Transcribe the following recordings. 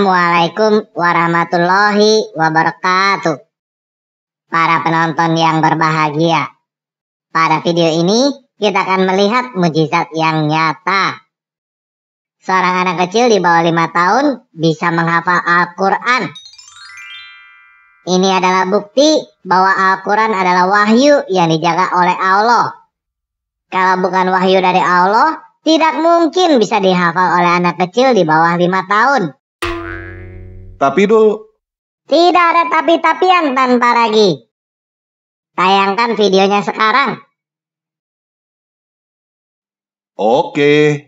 Assalamualaikum warahmatullahi wabarakatuh. Para penonton yang berbahagia. Pada video ini kita akan melihat mujizat yang nyata. Seorang anak kecil di bawah 5 tahun bisa menghafal Al-Quran. Ini adalah bukti bahwa Al-Quran adalah wahyu yang dijaga oleh Allah. Kalau bukan wahyu dari Allah, tidak mungkin bisa dihafal oleh anak kecil di bawah lima tahun. Tapi dulu. Tidak ada tapi-tapian tanpa ragi. Tayangkan videonya sekarang. Oke.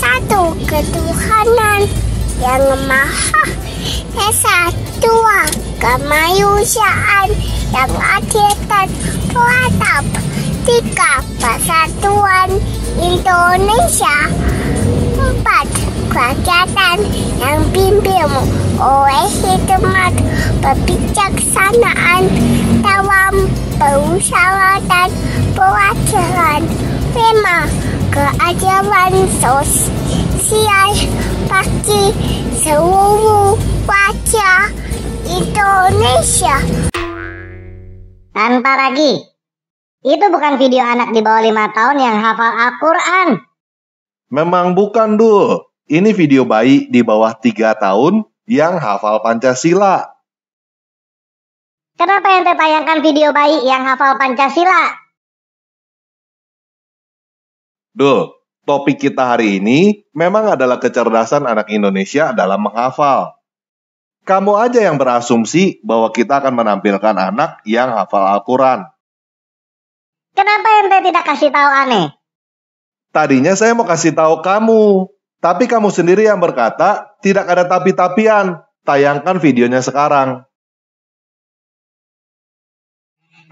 Satu ketuhanan yang maha esa tua kemanusiaan yang adil dan beradab tiga persatuan Indonesia empat kerajaan yang bimbing oleh hikmat kebijaksanaan dalam berusaha dan pelajaran. memang keajaiban sosial bagi seluruh wajah Indonesia. Tanpa lagi, itu bukan video anak di bawah lima tahun yang hafal Al-Quran. Memang bukan, Dul. Ini video bayi di bawah 3 tahun yang hafal Pancasila. Kenapa yang tayangkan video bayi yang hafal Pancasila? Duh, topik kita hari ini memang adalah kecerdasan anak Indonesia dalam menghafal. Kamu aja yang berasumsi bahwa kita akan menampilkan anak yang hafal Al-Quran. Kenapa ente tidak kasih tahu aneh? Tadinya saya mau kasih tahu kamu, tapi kamu sendiri yang berkata, tidak ada tapi-tapian, tayangkan videonya sekarang.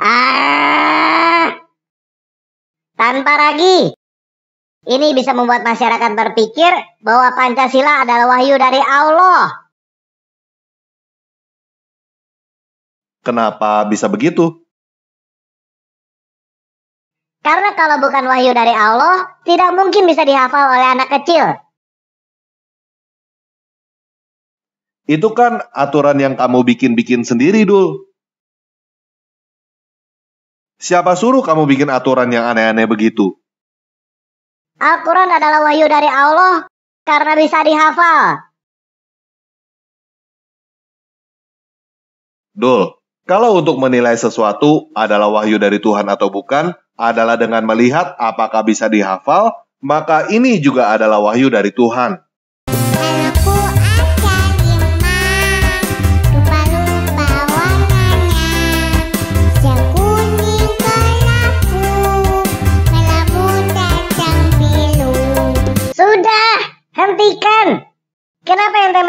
Ah, tanpa ragi. Ini bisa membuat masyarakat berpikir bahwa Pancasila adalah wahyu dari Allah. Kenapa bisa begitu? Karena kalau bukan wahyu dari Allah, tidak mungkin bisa dihafal oleh anak kecil. Itu kan aturan yang kamu bikin-bikin sendiri, Dul. Siapa suruh kamu bikin aturan yang aneh-aneh begitu? Al-Quran adalah wahyu dari Allah karena bisa dihafal. Dul, kalau untuk menilai sesuatu adalah wahyu dari Tuhan atau bukan, adalah dengan melihat apakah bisa dihafal, maka ini juga adalah wahyu dari Tuhan.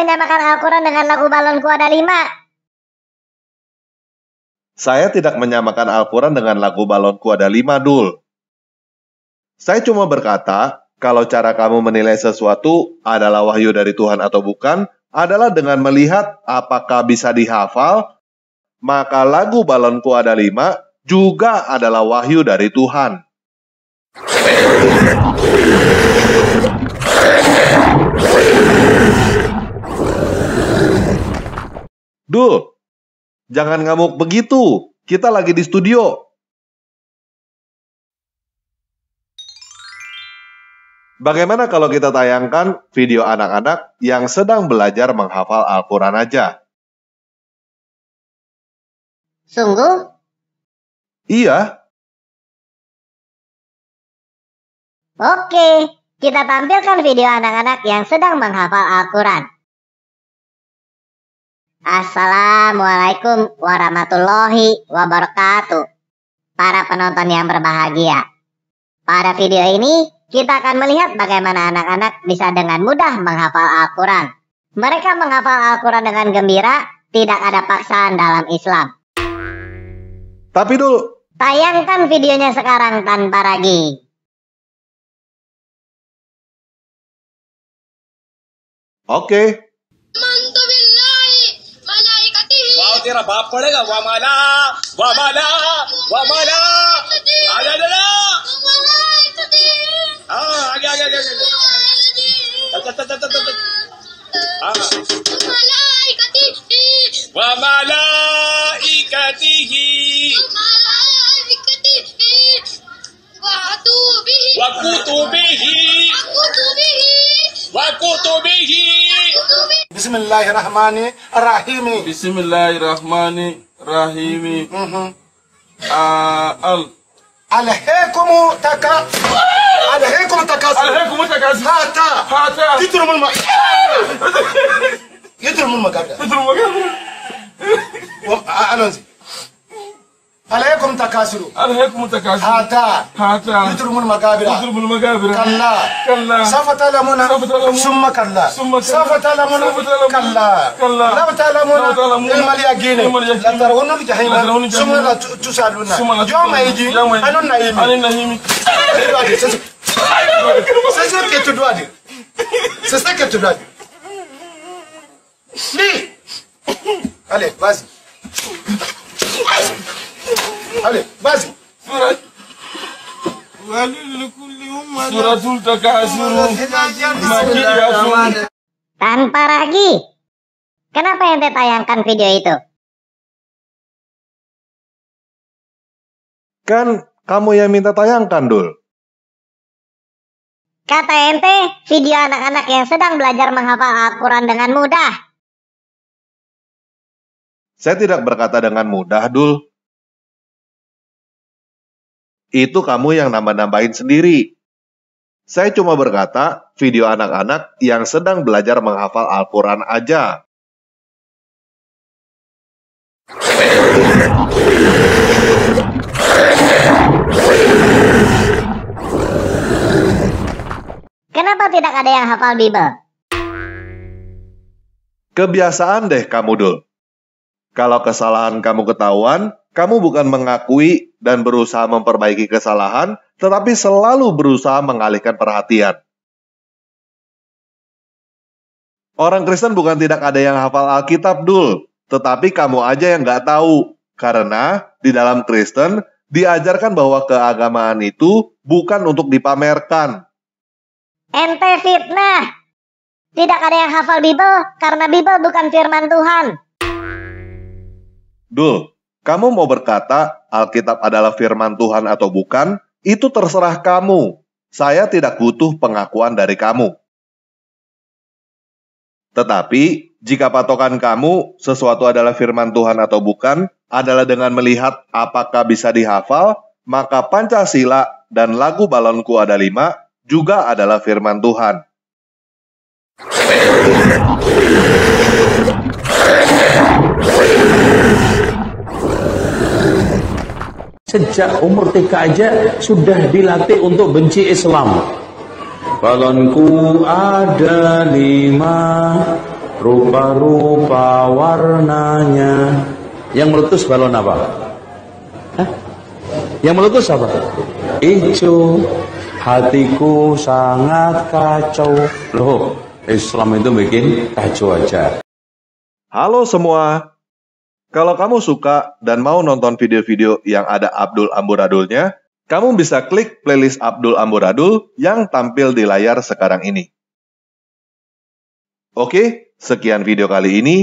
menyamakan Al-Quran dengan lagu balonku ada lima. Saya tidak menyamakan Al-Quran dengan lagu balonku ada lima, Dul. Saya cuma berkata, kalau cara kamu menilai sesuatu adalah wahyu dari Tuhan atau bukan, adalah dengan melihat apakah bisa dihafal, maka lagu balonku ada lima juga adalah wahyu dari Tuhan. Duh, jangan ngamuk begitu. Kita lagi di studio. Bagaimana kalau kita tayangkan video anak-anak yang sedang belajar menghafal Al-Quran aja? Sungguh? Iya. Oke, kita tampilkan video anak-anak yang sedang menghafal Al-Quran. Assalamualaikum warahmatullahi wabarakatuh. Para penonton yang berbahagia. Pada video ini, kita akan melihat bagaimana anak-anak bisa dengan mudah menghafal Al-Quran. Mereka menghafal Al-Quran dengan gembira, tidak ada paksaan dalam Islam. Tapi dulu, tayangkan videonya sekarang tanpa ragi. Oke, okay. बाप पड़ेगा वामाला वामाला वामाला आ जा जा हाँ आगे आगे आगे हाँ। वमाला इकती ही वकुतुबिही वकुतुबिही بسم الله الرحمن الرحيم بسم الله الرحمن الرحيم ال عليكم تكا عليكم تكا عليكم تكا هاتا هاتا يترم الماء يترم المقابلة يترم المقابلة ألونزي alaikum takasiru alaikum takasiru hata hata yutrumul magabira yutrumul magabira kalla kalla safa talamuna summa kalla safa talamuna kalla kalla la talamuna ilmal yaqini la tarawunul jahima summa la tusaluna yawma yaji anun naimi anun naimi c'est ça que tu dois dire c'est ça que tu dois dire ni allez vas-y Tanpa ragi. Kenapa ente tayangkan video itu? Kan kamu yang minta tayangkan, Dul. Kata ente, video anak-anak yang sedang belajar menghafal Al-Quran dengan mudah. Saya tidak berkata dengan mudah, Dul. Itu kamu yang nambah-nambahin sendiri. Saya cuma berkata, video anak-anak yang sedang belajar menghafal Al-Quran aja. Kenapa tidak ada yang hafal Bible? Kebiasaan deh kamu, Dul. Kalau kesalahan kamu ketahuan, kamu bukan mengakui dan berusaha memperbaiki kesalahan, tetapi selalu berusaha mengalihkan perhatian. Orang Kristen bukan tidak ada yang hafal Alkitab, Dul. Tetapi kamu aja yang nggak tahu. Karena di dalam Kristen diajarkan bahwa keagamaan itu bukan untuk dipamerkan. Ente fitnah. Tidak ada yang hafal Bible karena Bible bukan firman Tuhan. Dul, kamu mau berkata Alkitab adalah firman Tuhan atau bukan, itu terserah kamu. Saya tidak butuh pengakuan dari kamu. Tetapi, jika patokan kamu sesuatu adalah firman Tuhan atau bukan, adalah dengan melihat apakah bisa dihafal, maka Pancasila dan lagu balonku ada lima juga adalah firman Tuhan. Sejak umur tiga aja sudah dilatih untuk benci Islam. Balonku ada lima, rupa-rupa warnanya. Yang meletus balon apa? Hah? Yang meletus apa? Ijo, hatiku sangat kacau. Loh, Islam itu bikin kacau aja. Halo semua, kalau kamu suka dan mau nonton video-video yang ada Abdul Amburadulnya, kamu bisa klik playlist Abdul Amburadul yang tampil di layar sekarang ini. Oke, sekian video kali ini.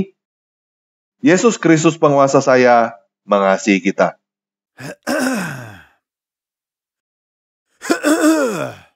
Yesus Kristus penguasa saya mengasihi kita.